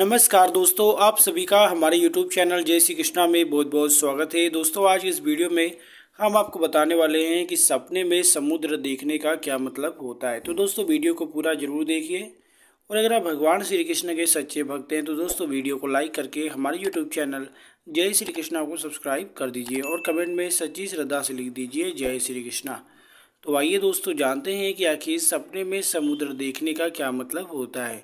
नमस्कार दोस्तों आप सभी का हमारे यूट्यूब चैनल जय श्री कृष्णा में बहुत बहुत स्वागत है दोस्तों आज इस वीडियो में हम आपको बताने वाले हैं कि सपने में समुद्र देखने का क्या मतलब होता है तो दोस्तों वीडियो को पूरा जरूर देखिए और अगर आप भगवान श्री कृष्ण के सच्चे भक्त हैं तो दोस्तों वीडियो को लाइक करके हमारे यूट्यूब चैनल जय श्री कृष्णा को सब्सक्राइब कर दीजिए और कमेंट में सच्ची श्रद्धा से लिख दीजिए जय श्री कृष्णा तो आइए दोस्तों जानते हैं कि आखिर सपने में समुद्र देखने का क्या मतलब होता है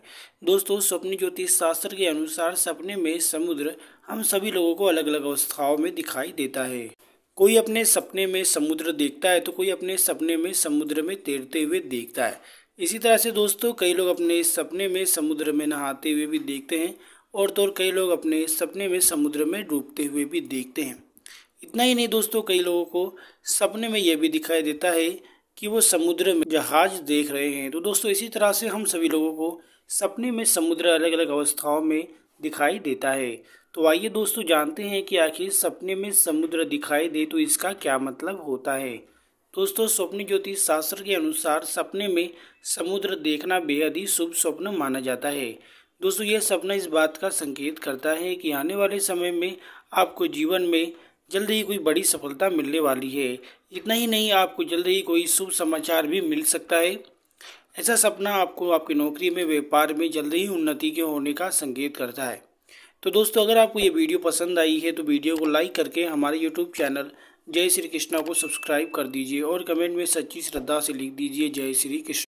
दोस्तों स्वप्न ज्योतिष शास्त्र के अनुसार सपने में समुद्र हम सभी लोगों को अलग अलग अवस्थाओं में दिखाई देता है कोई अपने सपने में समुद्र देखता है तो कोई अपने सपने में समुद्र में तैरते हुए देखता है इसी तरह से दोस्तों कई लोग अपने सपने में समुद्र में नहाते हुए भी देखते हैं और तो कई लोग अपने सपने में समुद्र में डूबते हुए भी देखते हैं इतना ही नहीं दोस्तों कई लोगों को सपने में यह भी दिखाई देता है कि वो समुद्र में जहाज देख रहे हैं तो दोस्तों इसी तरह से हम सभी लोगों को सपने में समुद्र अलग अलग अवस्थाओं में दिखाई देता है तो आइए दोस्तों जानते हैं कि आखिर सपने में समुद्र दिखाई दे तो इसका क्या मतलब होता है दोस्तों स्वप्न ज्योतिष शास्त्र के अनुसार सपने में समुद्र देखना बेहद ही शुभ स्वप्न माना जाता है दोस्तों यह सपना इस बात का संकेत करता है कि आने वाले समय में आपको जीवन में जल्द ही कोई बड़ी सफलता मिलने वाली है इतना ही नहीं आपको जल्द ही कोई शुभ समाचार भी मिल सकता है ऐसा सपना आपको आपकी नौकरी में व्यापार में जल्द ही उन्नति के होने का संकेत करता है तो दोस्तों अगर आपको ये वीडियो पसंद आई है तो वीडियो को लाइक करके हमारे यूट्यूब चैनल जय श्री कृष्णा को सब्सक्राइब कर दीजिए और कमेंट में सच्ची श्रद्धा से लिख दीजिए जय श्री कृष्ण